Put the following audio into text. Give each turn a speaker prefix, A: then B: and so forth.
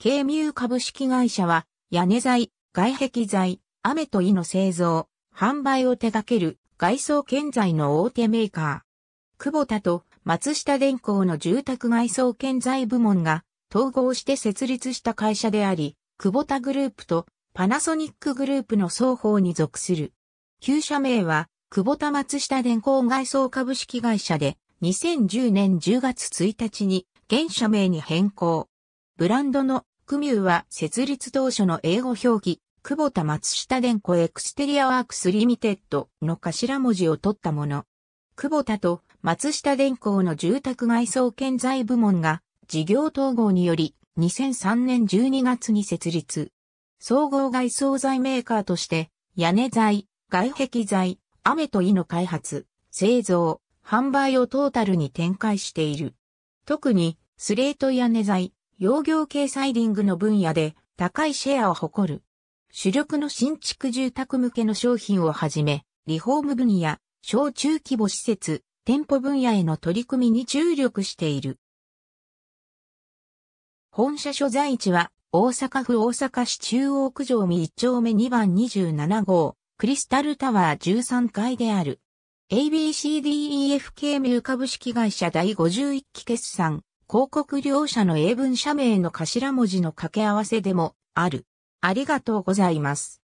A: 京ミュ株式会社は、屋根材、外壁材、雨と井の
B: 製造、販売を手掛ける外装建材の大手メーカー。久保田と松下電工の住宅外装建材部門が統合して設立した会社であり、久保田グループとパナソニックグループの双方に属する。旧社名は、久保田松下電工外装株式会社で、2010年10月1日に現社名に変更。ブランドのクミューは設立当初の英語表記、久保田松下電子エクステリアワークスリミテッドの頭文字を取ったもの。久保田と松下電工の住宅外装建材部門が事業統合により2003年12月に設立。総合外装材メーカーとして屋根材、外壁材、雨と井の開発、製造、販売をトータルに展開している。特にスレート屋根材、洋業系サイリングの分野で高いシェアを誇る。主力の新築住宅向けの商品をはじめ、リフォーム分野、小中規模施設、店舗分野への取り組みに注力している。本社所在地は、大阪府大阪市中央区上見1丁目2番27号、クリスタルタワー13階である。ABCDEF 経ミュ株式会社第51期決算広告両者の英文社名の頭
A: 文字の掛け合わせでもある。ありがとうございます。